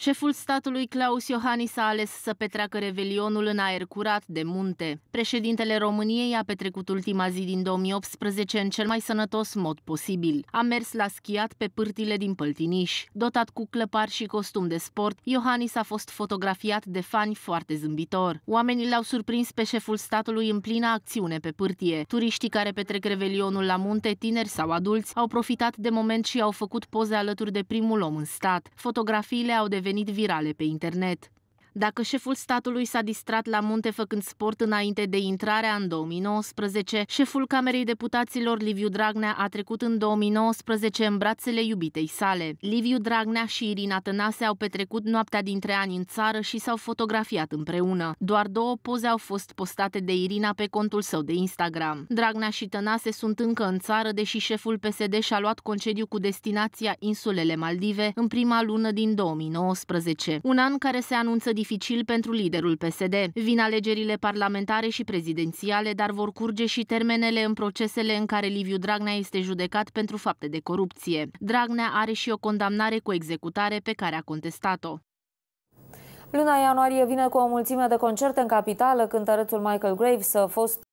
Șeful statului Claus Iohannis a ales să petreacă revelionul în aer curat de munte. Președintele României a petrecut ultima zi din 2018 în cel mai sănătos mod posibil. A mers la schiat pe pârtile din Păltiniș. Dotat cu clăpar și costum de sport, Iohannis a fost fotografiat de fani foarte zâmbitor. Oamenii l-au surprins pe șeful statului în plină acțiune pe pârtie. Turiștii care petrec revelionul la munte, tineri sau adulți, au profitat de moment și au făcut poze alături de primul om în stat. Fotografiile au devenit devenit virale pe internet. Dacă șeful statului s-a distrat la munte făcând sport înainte de intrarea în 2019, șeful Camerei Deputaților Liviu Dragnea a trecut în 2019 în brațele iubitei sale. Liviu Dragnea și Irina Tănase au petrecut noaptea dintre ani în țară și s-au fotografiat împreună. Doar două poze au fost postate de Irina pe contul său de Instagram. Dragnea și Tănase sunt încă în țară, deși șeful PSD și-a luat concediu cu destinația insulele Maldive în prima lună din 2019. Un an care se anunță diferit dificil pentru liderul PSD. Vin alegerile parlamentare și prezidențiale, dar vor curge și termenele în procesele în care Liviu Dragnea este judecat pentru fapte de corupție. Dragnea are și o condamnare cu executare pe care a contestat-o. Luna ianuarie vine cu o mulțime de concerte în capitală, cântărețul Michael Graves a fost